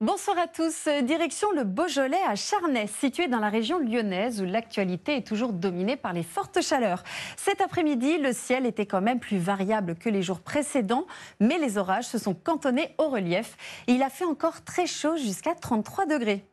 Bonsoir à tous. Direction le Beaujolais à Charnay, situé dans la région lyonnaise où l'actualité est toujours dominée par les fortes chaleurs. Cet après-midi, le ciel était quand même plus variable que les jours précédents, mais les orages se sont cantonnés au relief. il a fait encore très chaud jusqu'à 33 degrés.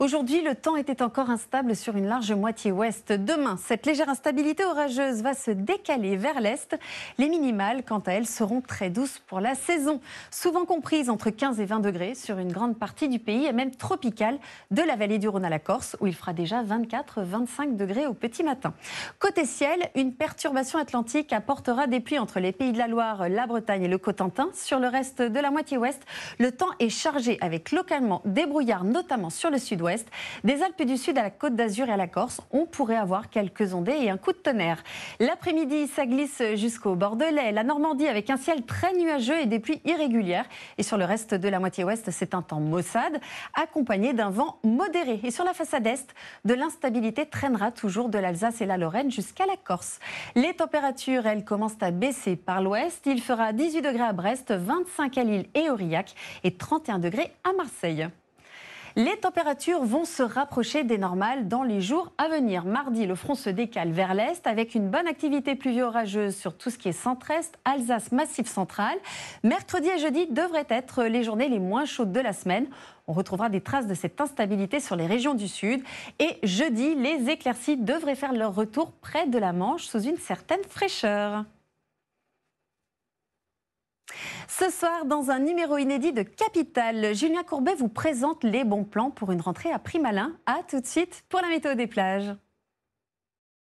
Aujourd'hui, le temps était encore instable sur une large moitié ouest. Demain, cette légère instabilité orageuse va se décaler vers l'est. Les minimales, quant à elles, seront très douces pour la saison, souvent comprises entre 15 et 20 degrés sur une grande partie du pays et même tropicale, de la vallée du Rhône à la Corse, où il fera déjà 24-25 degrés au petit matin. Côté ciel, une perturbation atlantique apportera des pluies entre les pays de la Loire, la Bretagne et le Cotentin. Sur le reste de la moitié ouest, le temps est chargé avec localement des brouillards, notamment sur le le sud-ouest. Des Alpes du Sud à la Côte d'Azur et à la Corse, on pourrait avoir quelques ondées et un coup de tonnerre. L'après-midi, ça glisse jusqu'au Bordelais, la Normandie avec un ciel très nuageux et des pluies irrégulières. Et sur le reste de la moitié ouest, c'est un temps maussade, accompagné d'un vent modéré. Et sur la façade est, de l'instabilité traînera toujours de l'Alsace et la Lorraine jusqu'à la Corse. Les températures, elles, commencent à baisser par l'ouest. Il fera 18 degrés à Brest, 25 à Lille et Aurillac et 31 degrés à Marseille. Les températures vont se rapprocher des normales dans les jours à venir. Mardi, le front se décale vers l'est avec une bonne activité pluviorageuse orageuse sur tout ce qui est centre-est, Alsace, Massif central. Mercredi et jeudi devraient être les journées les moins chaudes de la semaine. On retrouvera des traces de cette instabilité sur les régions du sud. Et jeudi, les éclaircies devraient faire leur retour près de la Manche sous une certaine fraîcheur. Ce soir, dans un numéro inédit de Capital, Julien Courbet vous présente les bons plans pour une rentrée à prix malin. À tout de suite pour la météo des plages.